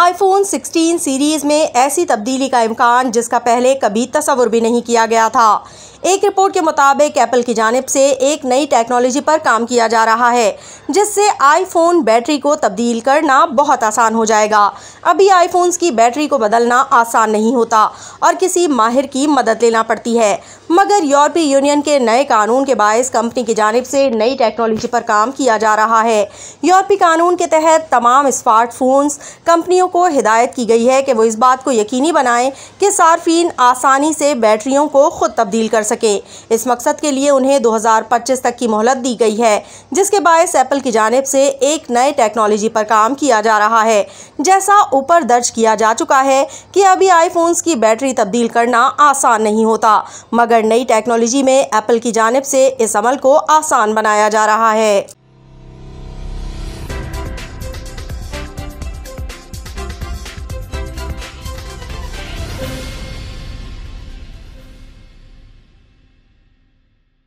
iPhone 16 series में ऐसी तब्दीली का इम्कान जिसका पहले कभी तस्वुर भी नहीं किया गया था एक रिपोर्ट के मुताबिक एप्पल की जानब से एक नई टेक्नोलॉजी पर काम किया जा रहा है जिससे आईफोन बैटरी को तब्दील करना बहुत आसान हो जाएगा अभी आईफोन्स की बैटरी को बदलना आसान नहीं होता और किसी माहिर की मदद लेना पड़ती है मगर यूरोपीय यूनियन के नए कानून के बायस कंपनी की जानब से नई टेक्नोलॉजी पर काम किया जा रहा है यूरोपीय कानून के तहत तमाम स्मार्टफोन्स कंपनियों को हिदायत की गई है कि वो इस बात को यकीनी बनाएं कि सार्फिन आसानी से बैटरियों को खुद तब्दील कर सके इस मकसद के लिए उन्हें 2025 तक की मोहलत दी गई है जिसके बायस एप्पल की जानब से एक नए टेक्नोलॉजी पर काम किया जा रहा है जैसा ऊपर दर्ज किया जा चुका है कि अभी आईफोन्स की बैटरी तब्दील करना आसान नहीं होता मगर नई टेक्नोलॉजी में एप्पल की जानब से इस अमल को आसान बनाया जा रहा है